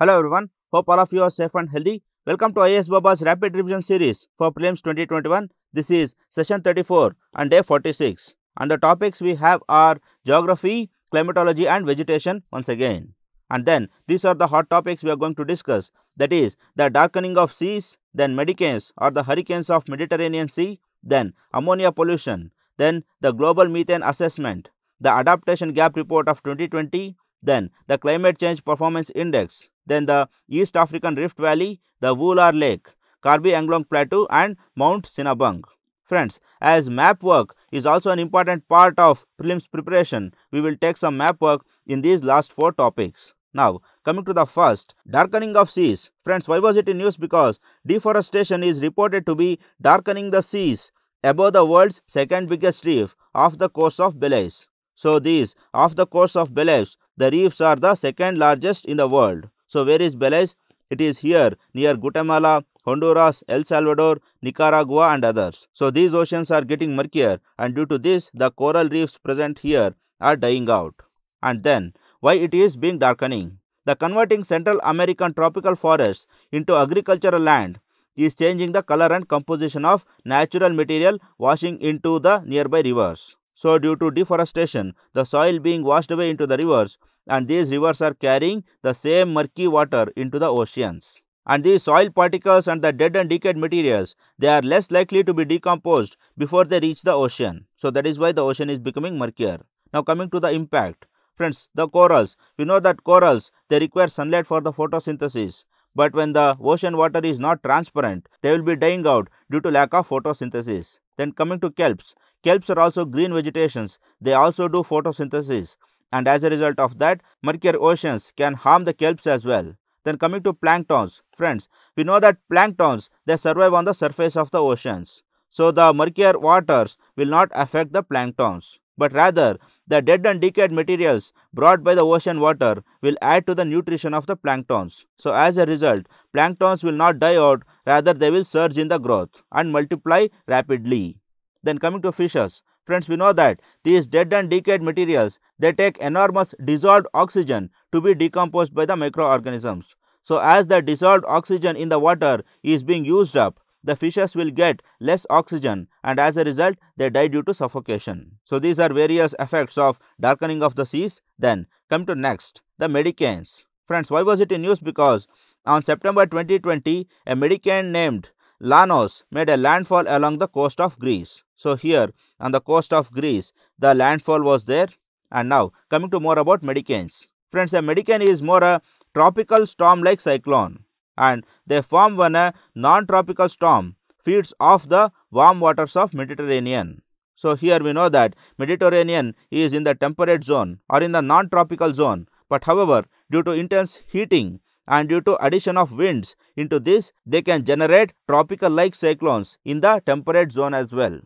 Hello everyone, hope all of you are safe and healthy. Welcome to IS Baba's Rapid Revision Series for Prelims 2021. This is session 34 and day 46. And the topics we have are Geography, Climatology and Vegetation once again. And then these are the hot topics we are going to discuss that is the darkening of seas, then medicines or the hurricanes of Mediterranean Sea, then ammonia pollution, then the global methane assessment, the adaptation gap report of 2020, then the climate change performance index, then the East African Rift Valley, the Wular Lake, Karbi Anglong Plateau and Mount Sinabung. Friends, as map work is also an important part of prelims preparation, we will take some map work in these last four topics. Now, coming to the first, darkening of seas. Friends, why was it in news? Because deforestation is reported to be darkening the seas above the world's second biggest reef off the coast of Belize. So these, off the coast of Belize, the reefs are the second largest in the world. So where is Belize? It is here near Guatemala, Honduras, El Salvador, Nicaragua and others. So these oceans are getting murkier and due to this the coral reefs present here are dying out. And then why it is being darkening? The converting Central American tropical forests into agricultural land is changing the color and composition of natural material washing into the nearby rivers. So due to deforestation, the soil being washed away into the rivers and these rivers are carrying the same murky water into the oceans. And these soil particles and the dead and decayed materials, they are less likely to be decomposed before they reach the ocean. So that is why the ocean is becoming murkier. Now coming to the impact. Friends, the corals, we know that corals, they require sunlight for the photosynthesis. But when the ocean water is not transparent, they will be dying out due to lack of photosynthesis. Then coming to kelps, kelps are also green vegetations. They also do photosynthesis and as a result of that, murkier oceans can harm the kelps as well. Then coming to planktons, friends, we know that planktons, they survive on the surface of the oceans. So the murkier waters will not affect the planktons, but rather the dead and decayed materials brought by the ocean water will add to the nutrition of the planktons. So as a result, planktons will not die out, rather they will surge in the growth and multiply rapidly. Then coming to fishes, friends we know that these dead and decayed materials, they take enormous dissolved oxygen to be decomposed by the microorganisms. So as the dissolved oxygen in the water is being used up, the fishes will get less oxygen and as a result they die due to suffocation. So these are various effects of darkening of the seas. Then come to next, the medicans. Friends, why was it in news? Because on September 2020, a Medican named Lanos made a landfall along the coast of Greece. So here on the coast of Greece, the landfall was there. And now coming to more about Medicans. Friends, a Medican is more a tropical storm-like cyclone and they form when a non-tropical storm feeds off the warm waters of Mediterranean. So here we know that Mediterranean is in the temperate zone or in the non-tropical zone. But however, due to intense heating and due to addition of winds into this, they can generate tropical-like cyclones in the temperate zone as well.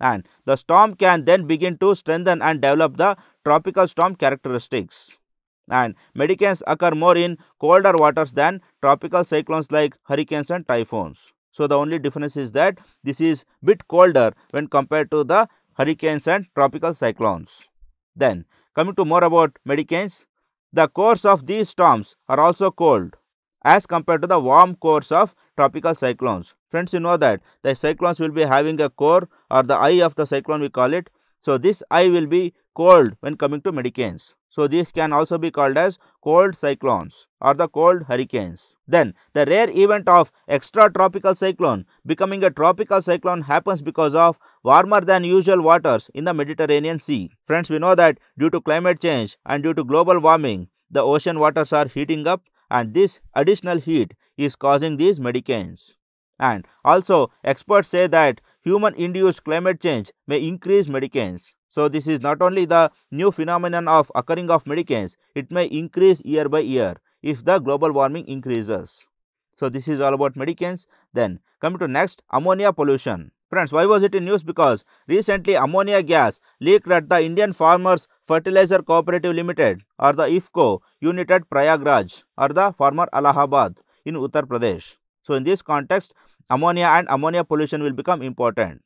And the storm can then begin to strengthen and develop the tropical storm characteristics. And medicans occur more in colder waters than tropical cyclones like hurricanes and typhoons. So, the only difference is that this is bit colder when compared to the hurricanes and tropical cyclones. Then, coming to more about medicans, the cores of these storms are also cold as compared to the warm cores of tropical cyclones. Friends, you know that the cyclones will be having a core or the eye of the cyclone we call it. So, this eye will be cold when coming to hurricanes. So, these can also be called as cold cyclones or the cold hurricanes. Then, the rare event of extratropical cyclone becoming a tropical cyclone happens because of warmer than usual waters in the Mediterranean Sea. Friends, we know that due to climate change and due to global warming, the ocean waters are heating up and this additional heat is causing these medicants. And also, experts say that human-induced climate change may increase medicants. So, this is not only the new phenomenon of occurring of medicines, it may increase year by year if the global warming increases. So, this is all about medicines. Then, coming to next, ammonia pollution. Friends, why was it in news? Because recently ammonia gas leaked at the Indian Farmers Fertilizer Cooperative Limited or the IFCO unit at Prayagraj or the former Allahabad in Uttar Pradesh. So, in this context, ammonia and ammonia pollution will become important.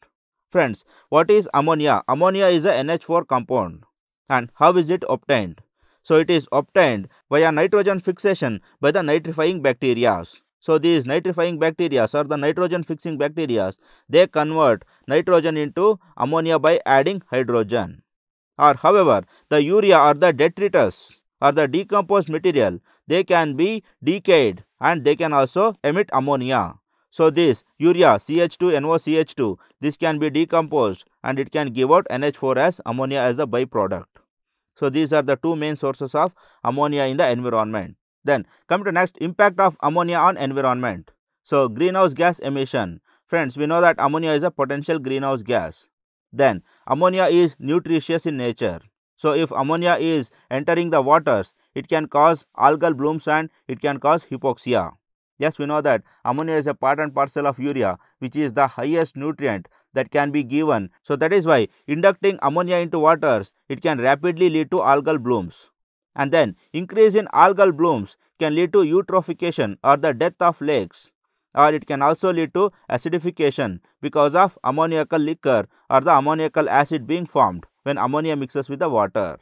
Friends, what is ammonia? Ammonia is a NH4 compound. And how is it obtained? So it is obtained via nitrogen fixation by the nitrifying bacteria. So these nitrifying bacteria or the nitrogen fixing bacteria, they convert nitrogen into ammonia by adding hydrogen. Or however, the urea or the detritus or the decomposed material, they can be decayed and they can also emit ammonia. So this urea CH2NOCH2 this can be decomposed and it can give out NH4 as ammonia as a byproduct. So these are the two main sources of ammonia in the environment. Then come to next impact of ammonia on environment. So greenhouse gas emission. Friends we know that ammonia is a potential greenhouse gas. Then ammonia is nutritious in nature. So if ammonia is entering the waters, it can cause algal blooms and it can cause hypoxia. Yes, we know that ammonia is a part and parcel of urea, which is the highest nutrient that can be given. So, that is why inducting ammonia into waters, it can rapidly lead to algal blooms. And then increase in algal blooms can lead to eutrophication or the death of lakes or it can also lead to acidification because of ammoniacal liquor or the ammoniacal acid being formed when ammonia mixes with the water.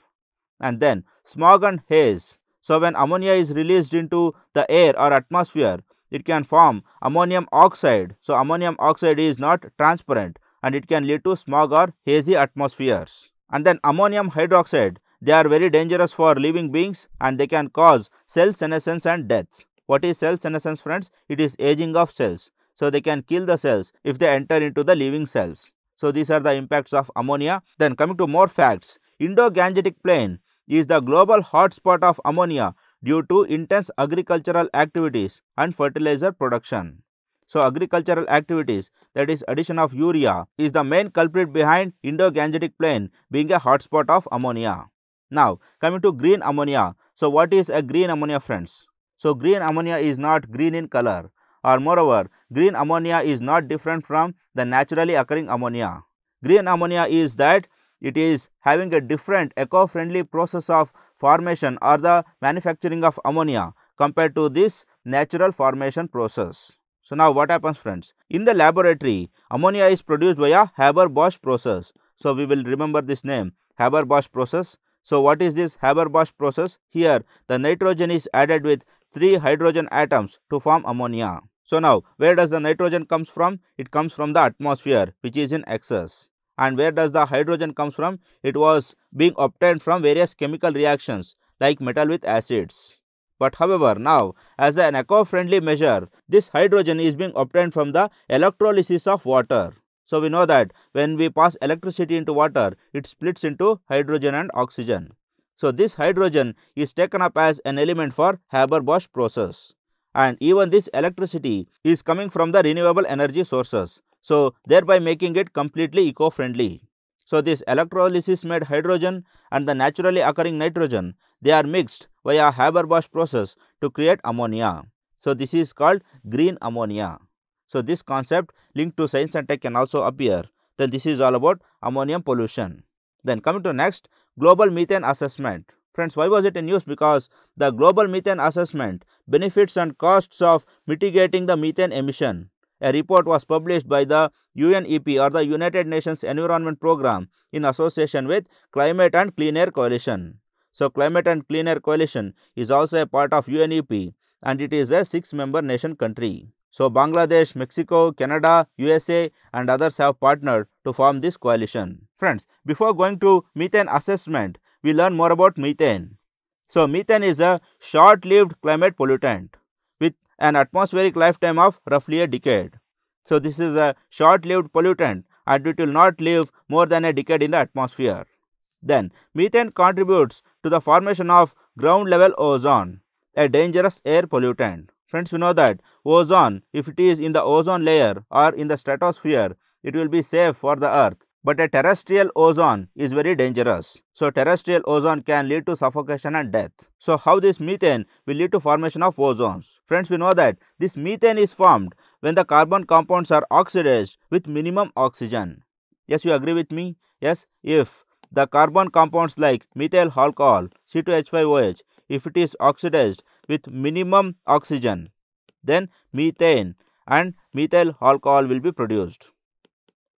And then smog and haze. So, when ammonia is released into the air or atmosphere, it can form ammonium oxide. So, ammonium oxide is not transparent and it can lead to smog or hazy atmospheres. And then ammonium hydroxide, they are very dangerous for living beings and they can cause cell senescence and death. What is cell senescence friends? It is aging of cells. So, they can kill the cells if they enter into the living cells. So, these are the impacts of ammonia. Then coming to more facts, Indo-Gangetic Plain is the global hotspot of ammonia due to intense agricultural activities and fertilizer production. So agricultural activities, that is addition of urea, is the main culprit behind Indo-Gangetic Plain being a hotspot of ammonia. Now coming to green ammonia. So what is a green ammonia friends? So green ammonia is not green in color or moreover green ammonia is not different from the naturally occurring ammonia. Green ammonia is that it is having a different eco-friendly process of formation or the manufacturing of ammonia compared to this natural formation process. So, now what happens friends? In the laboratory, ammonia is produced via Haber-Bosch process. So, we will remember this name Haber-Bosch process. So, what is this Haber-Bosch process? Here, the nitrogen is added with 3 hydrogen atoms to form ammonia. So, now where does the nitrogen comes from? It comes from the atmosphere which is in excess. And where does the hydrogen comes from? It was being obtained from various chemical reactions like metal with acids. But however, now as an eco-friendly measure, this hydrogen is being obtained from the electrolysis of water. So we know that when we pass electricity into water, it splits into hydrogen and oxygen. So this hydrogen is taken up as an element for Haber-Bosch process. And even this electricity is coming from the renewable energy sources so, thereby making it completely eco-friendly. So, this electrolysis made hydrogen and the naturally occurring nitrogen, they are mixed via Haber-Bosch process to create ammonia. So, this is called green ammonia. So, this concept linked to science and tech can also appear. Then this is all about ammonium pollution. Then coming to next, global methane assessment. Friends, why was it in use? Because the global methane assessment benefits and costs of mitigating the methane emission a report was published by the UNEP or the United Nations Environment Programme in association with Climate and Clean Air Coalition. So, Climate and Clean Air Coalition is also a part of UNEP and it is a six-member nation country. So, Bangladesh, Mexico, Canada, USA and others have partnered to form this coalition. Friends, before going to methane assessment, we learn more about methane. So, methane is a short-lived climate pollutant an atmospheric lifetime of roughly a decade. So, this is a short-lived pollutant and it will not live more than a decade in the atmosphere. Then, methane contributes to the formation of ground-level ozone, a dangerous air pollutant. Friends, you know that ozone, if it is in the ozone layer or in the stratosphere, it will be safe for the earth. But a terrestrial ozone is very dangerous. So terrestrial ozone can lead to suffocation and death. So how this methane will lead to formation of ozones? Friends, we know that this methane is formed when the carbon compounds are oxidized with minimum oxygen. Yes, you agree with me? Yes, if the carbon compounds like methyl alcohol C2H5OH, if it is oxidized with minimum oxygen, then methane and methyl alcohol will be produced.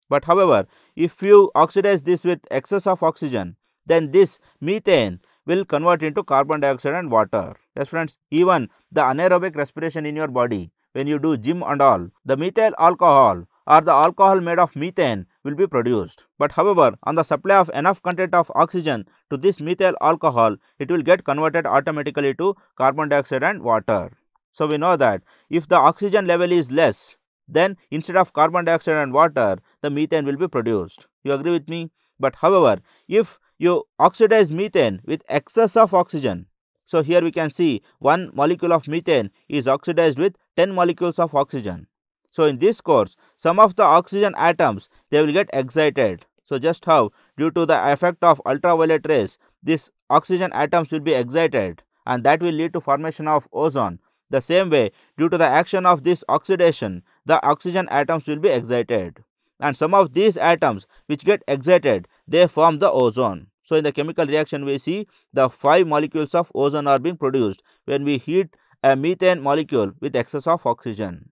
But however, if you oxidize this with excess of oxygen, then this methane will convert into carbon dioxide and water. Yes friends, even the anaerobic respiration in your body, when you do gym and all, the methyl alcohol or the alcohol made of methane will be produced. But however, on the supply of enough content of oxygen to this methyl alcohol, it will get converted automatically to carbon dioxide and water. So, we know that if the oxygen level is less, then instead of carbon dioxide and water, the methane will be produced. You agree with me? But however, if you oxidize methane with excess of oxygen, so here we can see one molecule of methane is oxidized with 10 molecules of oxygen. So in this course, some of the oxygen atoms, they will get excited. So just how, due to the effect of ultraviolet rays, these oxygen atoms will be excited and that will lead to formation of ozone the same way, due to the action of this oxidation, the oxygen atoms will be excited. And some of these atoms which get excited, they form the ozone. So, in the chemical reaction, we see the 5 molecules of ozone are being produced when we heat a methane molecule with excess of oxygen.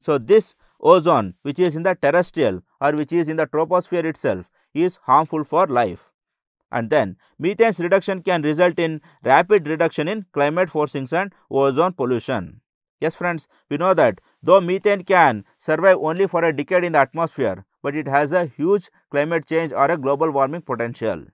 So, this ozone which is in the terrestrial or which is in the troposphere itself is harmful for life. And then methane's reduction can result in rapid reduction in climate forcings and ozone pollution. Yes friends, we know that though methane can survive only for a decade in the atmosphere, but it has a huge climate change or a global warming potential.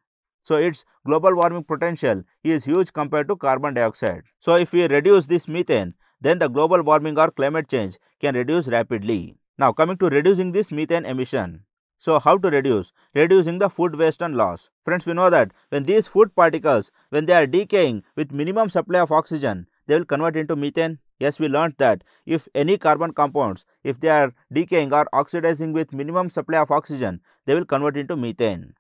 So, its global warming potential is huge compared to carbon dioxide. So, if we reduce this methane, then the global warming or climate change can reduce rapidly. Now, coming to reducing this methane emission. So, how to reduce? Reducing the food waste and loss. Friends, we know that when these food particles, when they are decaying with minimum supply of oxygen, they will convert into methane. Yes, we learnt that if any carbon compounds, if they are decaying or oxidizing with minimum supply of oxygen, they will convert into methane.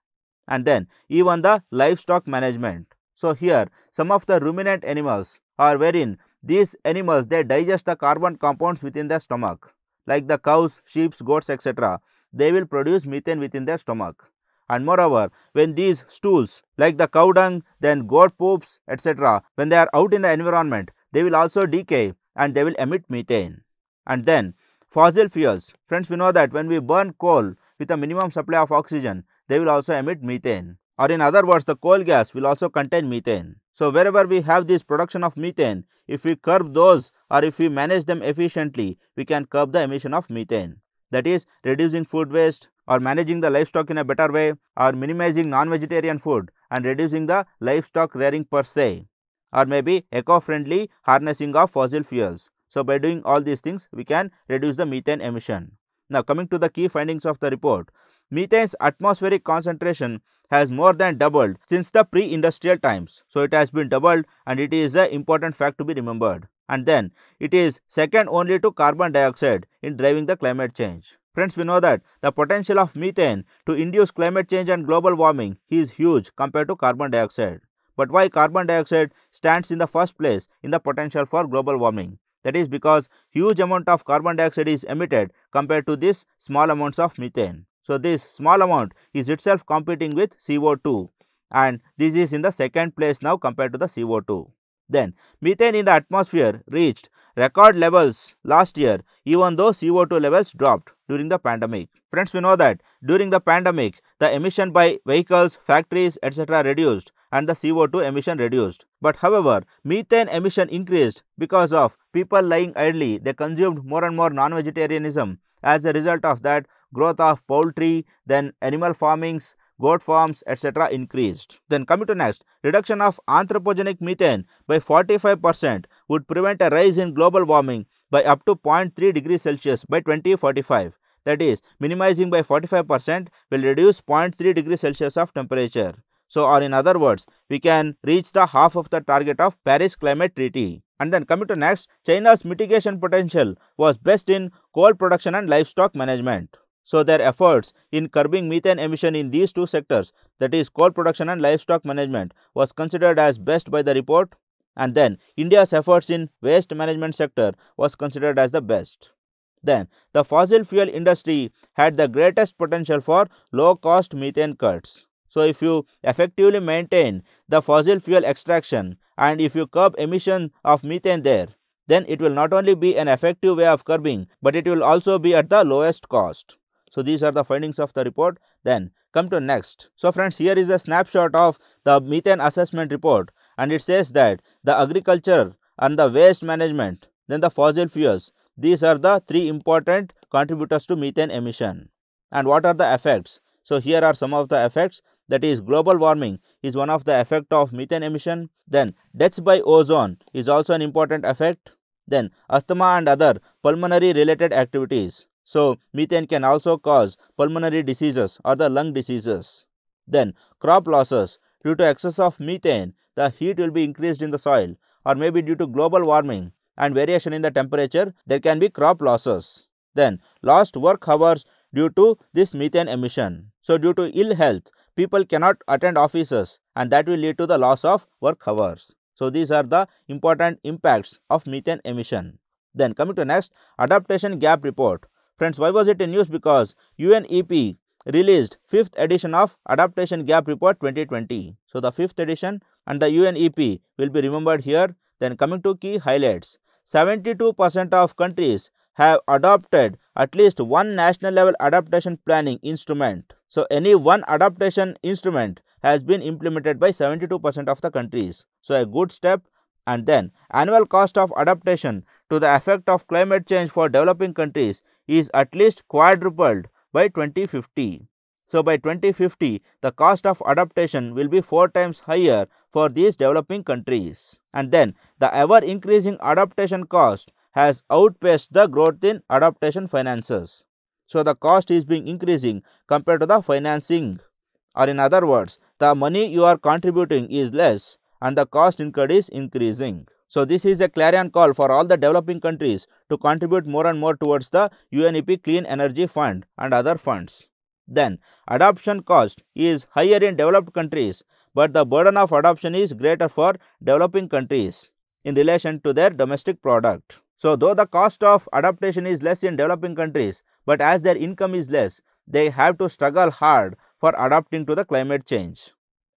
And then even the livestock management. So, here some of the ruminant animals are wherein these animals they digest the carbon compounds within their stomach like the cows, sheep, goats etc they will produce methane within their stomach. And moreover, when these stools like the cow dung, then goat poops, etc., when they are out in the environment, they will also decay and they will emit methane. And then fossil fuels, friends we know that when we burn coal with a minimum supply of oxygen, they will also emit methane or in other words the coal gas will also contain methane. So wherever we have this production of methane, if we curb those or if we manage them efficiently, we can curb the emission of methane that is reducing food waste or managing the livestock in a better way or minimizing non-vegetarian food and reducing the livestock rearing per se or maybe eco-friendly harnessing of fossil fuels. So, by doing all these things, we can reduce the methane emission. Now, coming to the key findings of the report. Methane's atmospheric concentration has more than doubled since the pre-industrial times. So, it has been doubled and it is an important fact to be remembered and then it is second only to carbon dioxide in driving the climate change. Friends, we know that the potential of methane to induce climate change and global warming is huge compared to carbon dioxide. But why carbon dioxide stands in the first place in the potential for global warming? That is because huge amount of carbon dioxide is emitted compared to this small amounts of methane. So, this small amount is itself competing with CO2 and this is in the second place now compared to the CO2. Then, methane in the atmosphere reached record levels last year even though CO2 levels dropped during the pandemic. Friends, we know that during the pandemic, the emission by vehicles, factories, etc. reduced and the CO2 emission reduced. But however, methane emission increased because of people lying idly. They consumed more and more non-vegetarianism. As a result of that, growth of poultry, then animal farmings, goat farms, etc. increased. Then coming to next, reduction of anthropogenic methane by 45% would prevent a rise in global warming by up to 0.3 degrees Celsius by 2045. That is, minimizing by 45% will reduce 0.3 degrees Celsius of temperature. So, or in other words, we can reach the half of the target of Paris Climate Treaty. And then coming to next, China's mitigation potential was best in coal production and livestock management. So their efforts in curbing methane emission in these two sectors, that is coal production and livestock management, was considered as best by the report and then India's efforts in waste management sector was considered as the best. Then the fossil fuel industry had the greatest potential for low cost methane cuts. So if you effectively maintain the fossil fuel extraction and if you curb emission of methane there, then it will not only be an effective way of curbing, but it will also be at the lowest cost. So, these are the findings of the report. Then come to next. So, friends here is a snapshot of the methane assessment report and it says that the agriculture and the waste management then the fossil fuels these are the three important contributors to methane emission. And what are the effects? So, here are some of the effects that is global warming is one of the effect of methane emission. Then deaths by ozone is also an important effect. Then asthma and other pulmonary related activities. So, methane can also cause pulmonary diseases or the lung diseases. Then, crop losses. Due to excess of methane, the heat will be increased in the soil or maybe due to global warming and variation in the temperature, there can be crop losses. Then, lost work hours due to this methane emission. So, due to ill health, people cannot attend offices and that will lead to the loss of work hours. So, these are the important impacts of methane emission. Then, coming to next, adaptation gap report. Friends, why was it in news? Because UNEP released 5th edition of Adaptation Gap Report 2020. So, the 5th edition and the UNEP will be remembered here. Then coming to key highlights, 72% of countries have adopted at least one national level adaptation planning instrument. So, any one adaptation instrument has been implemented by 72% of the countries. So, a good step and then annual cost of adaptation to the effect of climate change for developing countries is at least quadrupled by 2050. So, by 2050, the cost of adaptation will be 4 times higher for these developing countries. And then, the ever increasing adaptation cost has outpaced the growth in adaptation finances. So, the cost is being increasing compared to the financing or in other words, the money you are contributing is less and the cost incurred is increasing. So, this is a clarion call for all the developing countries to contribute more and more towards the UNEP Clean Energy Fund and other funds. Then, adoption cost is higher in developed countries, but the burden of adoption is greater for developing countries in relation to their domestic product. So, though the cost of adaptation is less in developing countries, but as their income is less, they have to struggle hard for adapting to the climate change.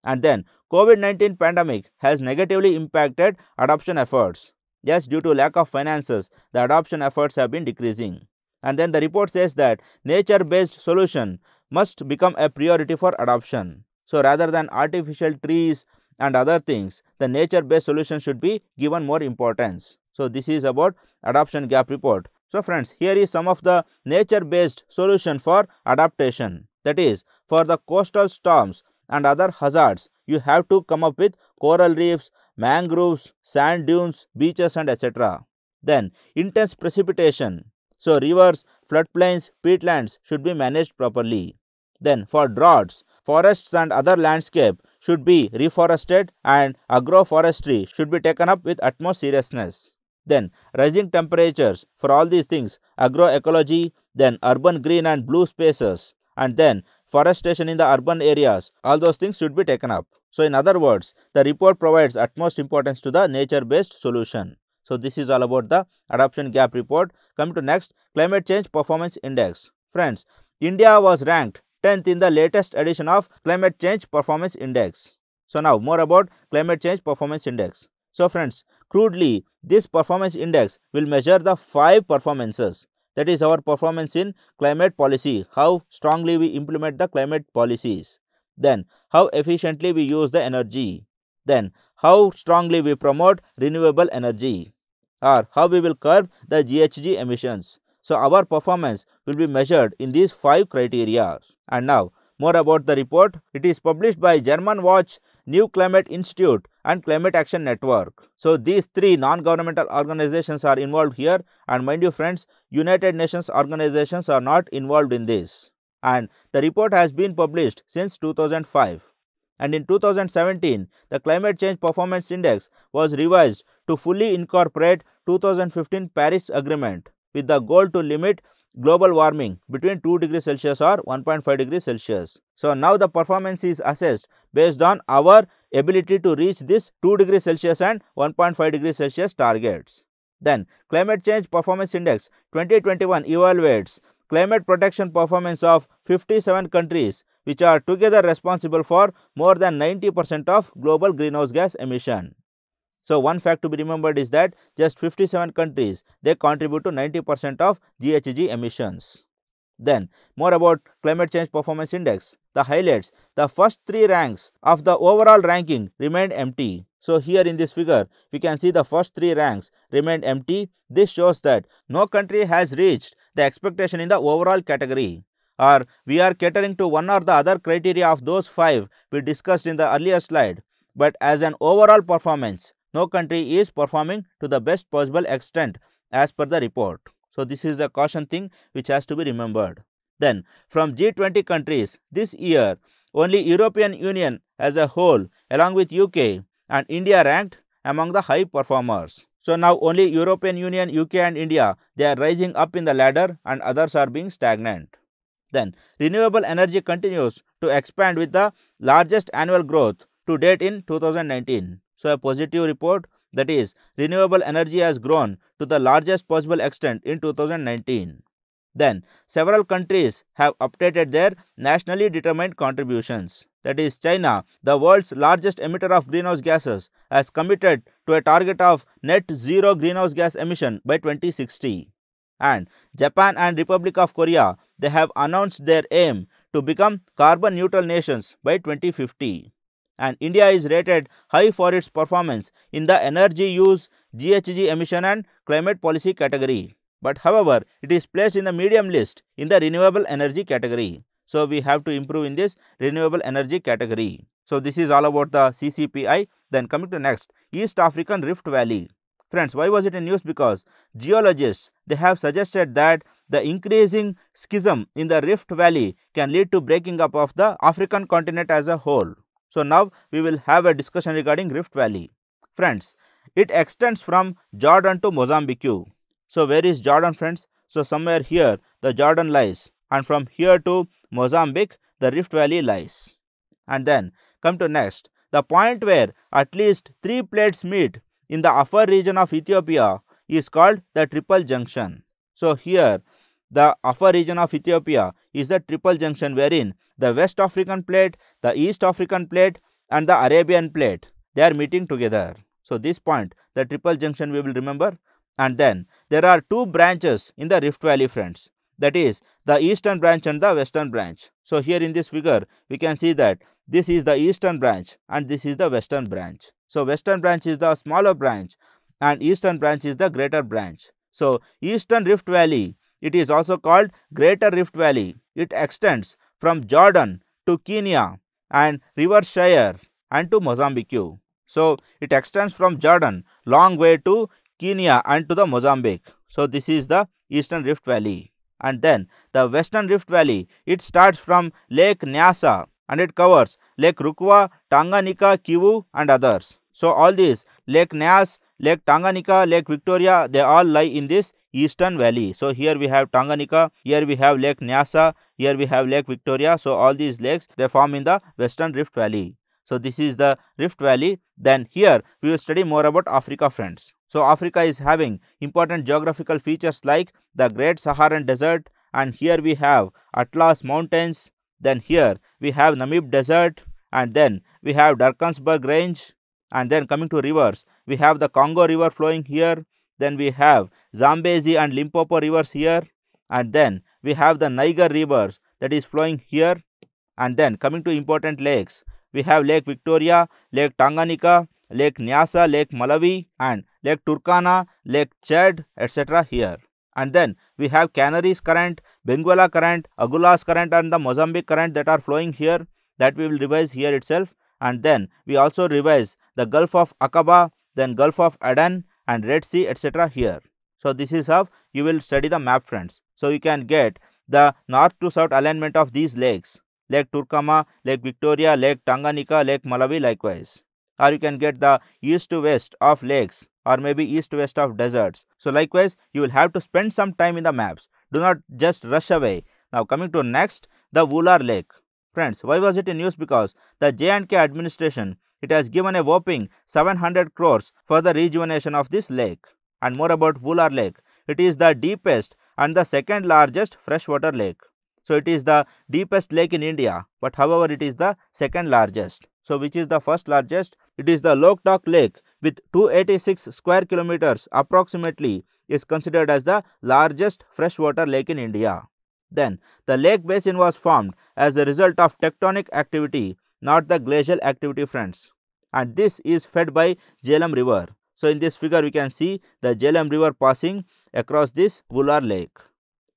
And then, COVID-19 pandemic has negatively impacted adoption efforts. Yes, due to lack of finances, the adoption efforts have been decreasing. And then the report says that nature-based solution must become a priority for adoption. So rather than artificial trees and other things, the nature-based solution should be given more importance. So this is about adoption gap report. So friends, here is some of the nature-based solution for adaptation. That is, for the coastal storms, and other hazards. You have to come up with coral reefs, mangroves, sand dunes, beaches and etc. Then intense precipitation. So rivers, floodplains, peatlands should be managed properly. Then for droughts, forests and other landscape should be reforested and agroforestry should be taken up with utmost seriousness. Then rising temperatures for all these things, agroecology, then urban green and blue spaces, and then forestation in the urban areas, all those things should be taken up. So in other words, the report provides utmost importance to the nature-based solution. So this is all about the adoption gap report. Come to next, climate change performance index. Friends, India was ranked 10th in the latest edition of climate change performance index. So now more about climate change performance index. So friends, crudely, this performance index will measure the five performances that is our performance in climate policy, how strongly we implement the climate policies. Then, how efficiently we use the energy. Then, how strongly we promote renewable energy or how we will curb the GHG emissions. So, our performance will be measured in these five criteria. And now, more about the report. It is published by German Watch New Climate Institute and Climate Action Network. So, these three non-governmental organizations are involved here and mind you friends, United Nations organizations are not involved in this. And the report has been published since 2005. And in 2017, the Climate Change Performance Index was revised to fully incorporate 2015 Paris Agreement with the goal to limit global warming between 2 degrees Celsius or 1.5 degrees Celsius. So, now the performance is assessed based on our ability to reach this 2 degree Celsius and 1.5 degree Celsius targets. Then, Climate Change Performance Index 2021 evaluates climate protection performance of 57 countries which are together responsible for more than 90% of global greenhouse gas emission. So, one fact to be remembered is that just 57 countries, they contribute to 90% of GHG emissions. Then, more about Climate Change Performance Index. The highlights, the first three ranks of the overall ranking remained empty. So, here in this figure, we can see the first three ranks remained empty. This shows that no country has reached the expectation in the overall category or we are catering to one or the other criteria of those five we discussed in the earlier slide. But as an overall performance, no country is performing to the best possible extent as per the report. So, this is a caution thing which has to be remembered. Then, from G20 countries, this year, only European Union as a whole along with UK and India ranked among the high performers. So now only European Union, UK and India, they are rising up in the ladder and others are being stagnant. Then renewable energy continues to expand with the largest annual growth to date in 2019. So a positive report that is, renewable energy has grown to the largest possible extent in 2019. Then, several countries have updated their nationally determined contributions. That is, China, the world's largest emitter of greenhouse gases, has committed to a target of net zero greenhouse gas emission by 2060. And Japan and Republic of Korea, they have announced their aim to become carbon neutral nations by 2050 and India is rated high for its performance in the energy use, GHG emission and climate policy category. But however, it is placed in the medium list in the renewable energy category. So, we have to improve in this renewable energy category. So, this is all about the CCPI. Then coming to next, East African Rift Valley. Friends, why was it in news? Because geologists, they have suggested that the increasing schism in the Rift Valley can lead to breaking up of the African continent as a whole. So, now we will have a discussion regarding Rift Valley. Friends, it extends from Jordan to Mozambique. So, where is Jordan friends? So, somewhere here the Jordan lies and from here to Mozambique the Rift Valley lies. And then come to next, the point where at least three plates meet in the upper region of Ethiopia is called the triple junction. So, here the upper region of Ethiopia is the triple junction wherein the West African plate, the East African plate and the Arabian plate, they are meeting together. So, this point, the triple junction we will remember and then there are two branches in the Rift Valley friends that is the eastern branch and the western branch. So, here in this figure we can see that this is the eastern branch and this is the western branch. So, western branch is the smaller branch and eastern branch is the greater branch. So, eastern rift valley it is also called Greater Rift Valley. It extends from Jordan to Kenya and River Shire and to Mozambique. So, it extends from Jordan long way to Kenya and to the Mozambique. So, this is the Eastern Rift Valley. And then the Western Rift Valley, it starts from Lake Nyasa and it covers Lake Rukwa, Tanganyika, Kivu and others. So all these Lake Nyas, Lake Tanganyika, Lake Victoria, they all lie in this eastern valley. So here we have Tanganyika, here we have Lake Nyasa, here we have Lake Victoria. So all these lakes, they form in the western rift valley. So this is the rift valley. Then here we will study more about Africa friends. So Africa is having important geographical features like the Great Saharan Desert and here we have Atlas Mountains. Then here we have Namib Desert and then we have Darkansberg Range and then coming to rivers, we have the Congo River flowing here. Then we have Zambezi and Limpopo rivers here. And then we have the Niger rivers that is flowing here. And then coming to important lakes, we have Lake Victoria, Lake Tanganyika, Lake Nyasa, Lake Malawi and Lake Turkana, Lake Chad, etc. here. And then we have Canaries current, Benguela current, Agulhas current and the Mozambique current that are flowing here that we will revise here itself and then we also revise the Gulf of Aqaba, then Gulf of Aden and Red Sea etc. here. So, this is how you will study the map friends. So, you can get the north to south alignment of these lakes, Lake Turkama, Lake Victoria, Lake Tanganyika, Lake Malawi likewise. Or you can get the east to west of lakes or maybe east to west of deserts. So, likewise, you will have to spend some time in the maps. Do not just rush away. Now, coming to next, the Wular Lake. Friends, why was it in news? Because the J&K administration, it has given a whopping 700 crores for the rejuvenation of this lake. And more about Wular Lake. It is the deepest and the second largest freshwater lake. So, it is the deepest lake in India, but however, it is the second largest. So, which is the first largest? It is the Loktok Lake with 286 square kilometers approximately is considered as the largest freshwater lake in India. Then, the lake basin was formed as a result of tectonic activity, not the glacial activity friends. And this is fed by Jhelum River. So, in this figure, we can see the Jhelum River passing across this Vular Lake.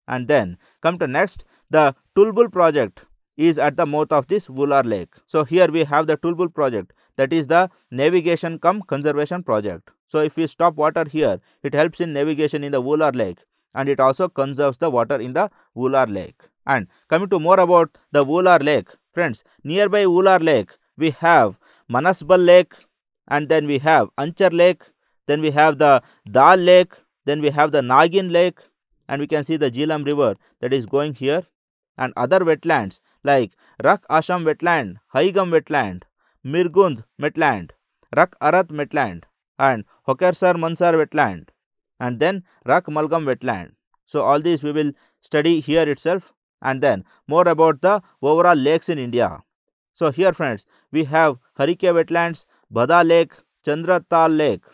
And then, come to next, the Tulbul project is at the mouth of this Vular Lake. So, here we have the Tulbul project that is the navigation cum conservation project. So, if we stop water here, it helps in navigation in the Vular Lake and it also conserves the water in the Ular lake. And coming to more about the Ular lake, friends, nearby Ular lake, we have Manasbal lake and then we have Anchar lake, then we have the Dal lake, then we have the Nagin lake and we can see the Jhelum river that is going here and other wetlands like Rak Asham wetland, Haigam wetland, Mirgund wetland, Rak Arath wetland and Hokersar Mansar wetland and then Rakmalgam wetland. So, all these we will study here itself and then more about the overall lakes in India. So, here friends, we have Harike wetlands, Bada lake, Chandratal lake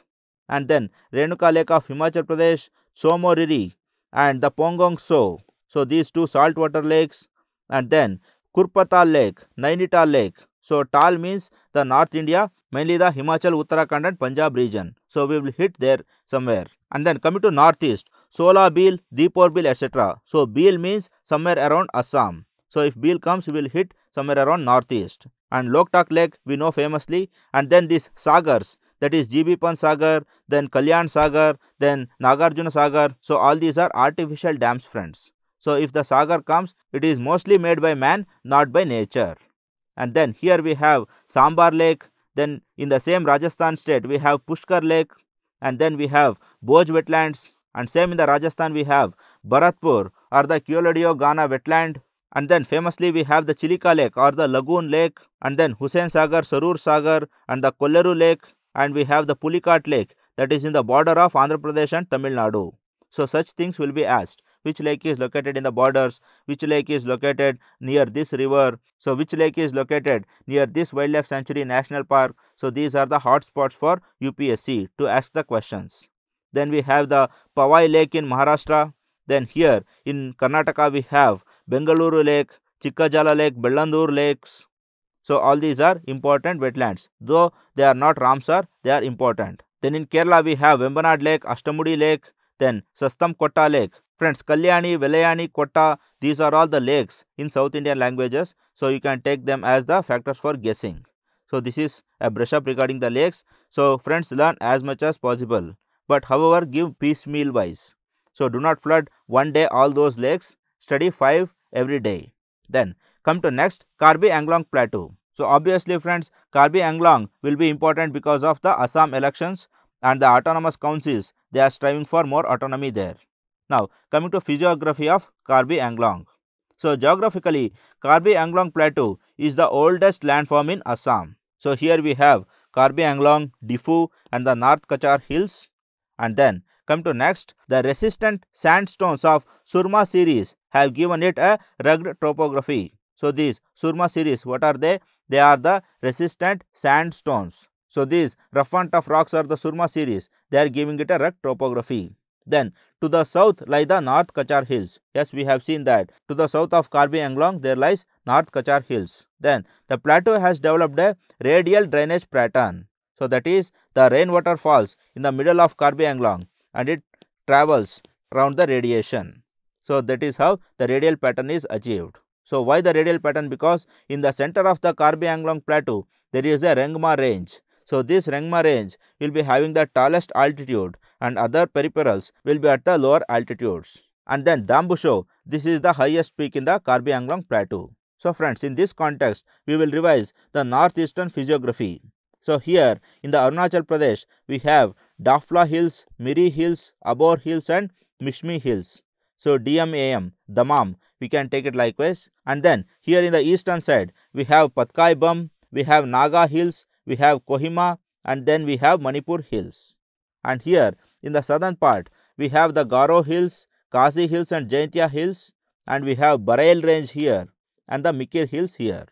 and then Renuka lake of Himachal Pradesh, Somoriri and the Pongong So. So, these two saltwater lakes and then Kurpatal lake, Nainital lake so Tal means the North India, mainly the Himachal, Uttarakhand and Punjab region. So we will hit there somewhere. And then coming to Northeast, Sola Beel, Deepor Bil, etc. So Bil means somewhere around Assam. So if Bil comes, we will hit somewhere around Northeast. And Loktak Lake we know famously. And then these Sagars, that is GB Pan Sagar, then Kalyan Sagar, then Nagarjuna Sagar. So all these are artificial dams friends. So if the Sagar comes, it is mostly made by man, not by nature. And then here we have Sambar Lake. Then in the same Rajasthan state, we have Pushkar Lake. And then we have Boj wetlands. And same in the Rajasthan, we have Bharatpur or the Kyolodio Ghana wetland. And then famously, we have the Chilika Lake or the Lagoon Lake. And then Hussain Sagar, Sarur Sagar and the Kolleru Lake. And we have the Pulikat Lake that is in the border of Andhra Pradesh and Tamil Nadu. So such things will be asked which lake is located in the borders, which lake is located near this river, so which lake is located near this wildlife sanctuary national park. So these are the hotspots for UPSC to ask the questions. Then we have the Pawai Lake in Maharashtra. Then here in Karnataka we have Bengaluru Lake, Chikkajala Lake, Bellandur Lakes. So all these are important wetlands. Though they are not Ramsar, they are important. Then in Kerala we have Vembanad Lake, Ashtamudi Lake, then Sastam Kotta Lake. Friends, Kalyani, Velayani, kota these are all the lakes in South Indian languages. So, you can take them as the factors for guessing. So, this is a brush up regarding the lakes. So, friends learn as much as possible. But however, give piecemeal wise. So, do not flood one day all those lakes. Study 5 every day. Then, come to next Karbi Anglong Plateau. So, obviously friends, Karbi Anglong will be important because of the Assam elections and the autonomous councils. They are striving for more autonomy there. Now, coming to physiography of Karbi Anglong. So, geographically, Karbi Anglong Plateau is the oldest landform in Assam. So, here we have Karbi Anglong, Difu and the North Kachar Hills. And then, come to next, the resistant sandstones of Surma series have given it a rugged topography. So, these Surma series, what are they? They are the resistant sandstones. So, these rough and tough rocks are the Surma series. They are giving it a rugged topography. Then to the south lie the North Kachar Hills. Yes, we have seen that. To the south of Karbi Anglong there lies North Kachar Hills. Then the plateau has developed a radial drainage pattern. So that is the rainwater falls in the middle of Karbi Anglong and it travels around the radiation. So that is how the radial pattern is achieved. So why the radial pattern? Because in the center of the Karbi Anglong plateau there is a Rengma range so this Rengma range will be having the tallest altitude and other peripherals will be at the lower altitudes. And then Dambusho, this is the highest peak in the Karbi Anglong Plateau. So friends, in this context, we will revise the northeastern physiography. So here in the Arunachal Pradesh, we have Dafla Hills, Miri Hills, Abor Hills and Mishmi Hills. So DMAM, Damam, we can take it likewise. And then here in the eastern side, we have Patkai Bum, we have Naga Hills, we have Kohima and then we have Manipur hills. And here in the southern part, we have the Garo hills, Kazi hills and Jaintia hills and we have Barail range here and the Mikir hills here.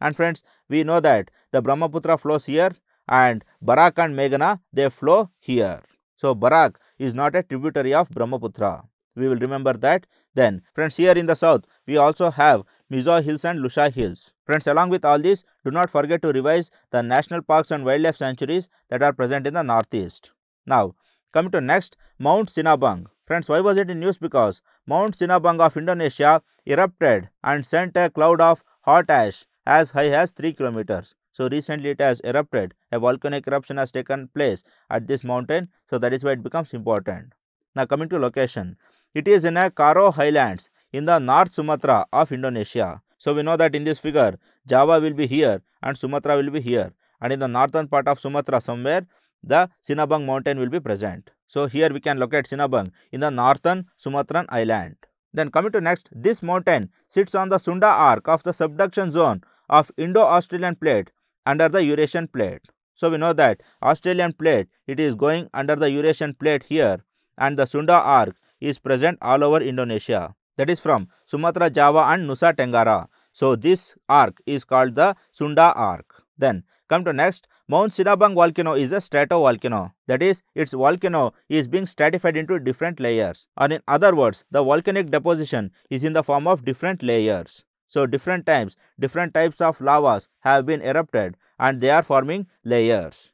And friends, we know that the Brahmaputra flows here and Barak and Meghana, they flow here. So, Barak is not a tributary of Brahmaputra. We will remember that. Then, friends, here in the south, we also have Mizo Hills and Lusha Hills. Friends, along with all this, do not forget to revise the national parks and wildlife sanctuaries that are present in the northeast. Now, coming to next, Mount Sinabang. Friends, why was it in news? Because Mount Sinabang of Indonesia erupted and sent a cloud of hot ash as high as 3 kilometers. So recently it has erupted. A volcanic eruption has taken place at this mountain. So that is why it becomes important. Now coming to location. It is in a Karo Highlands in the North Sumatra of Indonesia. So we know that in this figure, Java will be here and Sumatra will be here. And in the northern part of Sumatra somewhere, the Sinabung mountain will be present. So here we can locate Sinabung in the northern Sumatran island. Then coming to next, this mountain sits on the Sunda arc of the subduction zone of Indo-Australian plate under the Eurasian plate. So we know that Australian plate, it is going under the Eurasian plate here and the Sunda arc is present all over Indonesia that is from Sumatra, Java and Nusa Tenggara. So, this arc is called the Sunda arc. Then, come to next, Mount Sinabang volcano is a stratovolcano. That is, its volcano is being stratified into different layers. Or in other words, the volcanic deposition is in the form of different layers. So, different times, different types of lavas have been erupted and they are forming layers.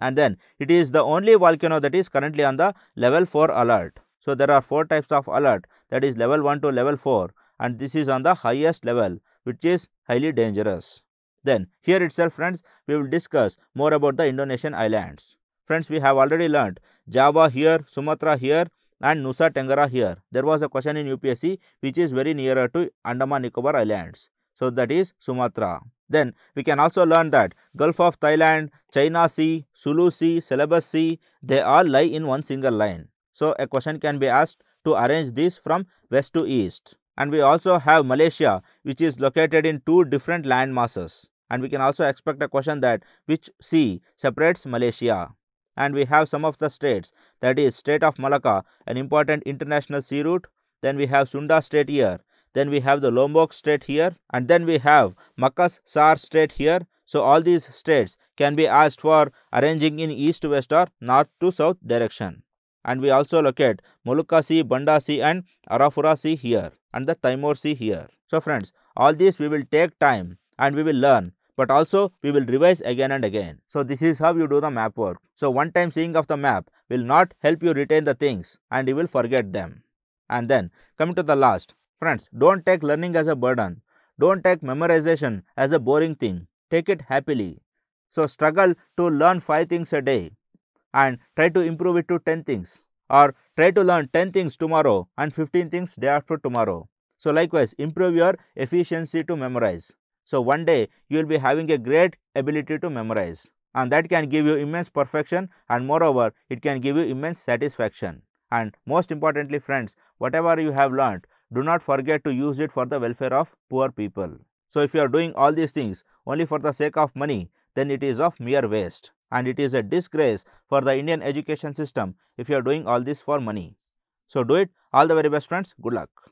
And then, it is the only volcano that is currently on the level 4 alert. So, there are 4 types of alert that is level 1 to level 4 and this is on the highest level which is highly dangerous. Then here itself friends we will discuss more about the Indonesian islands. Friends we have already learnt Java here, Sumatra here and Nusa Tenggara here. There was a question in UPSC which is very nearer to Andaman Nicobar Islands. So that is Sumatra. Then we can also learn that Gulf of Thailand, China Sea, Sulu Sea, Celebes Sea, they all lie in one single line. So, a question can be asked to arrange these from west to east. And we also have Malaysia, which is located in two different land masses. And we can also expect a question that which sea separates Malaysia. And we have some of the states, that is State of Malacca, an important international sea route. Then we have Sunda state here. Then we have the Lombok state here. And then we have Makas Sar state here. So all these states can be asked for arranging in east-west or north-to-south direction and we also locate Molucca Sea, Banda Sea and Arafura Sea here and the Timor Sea here. So friends, all these we will take time and we will learn but also we will revise again and again. So this is how you do the map work. So one time seeing of the map will not help you retain the things and you will forget them. And then coming to the last, friends don't take learning as a burden. Don't take memorization as a boring thing. Take it happily. So struggle to learn 5 things a day and try to improve it to 10 things or try to learn 10 things tomorrow and 15 things day after tomorrow. So likewise, improve your efficiency to memorize. So one day you will be having a great ability to memorize and that can give you immense perfection and moreover it can give you immense satisfaction. And most importantly friends, whatever you have learnt, do not forget to use it for the welfare of poor people. So if you are doing all these things only for the sake of money, then it is of mere waste and it is a disgrace for the Indian education system if you are doing all this for money. So, do it. All the very best friends. Good luck.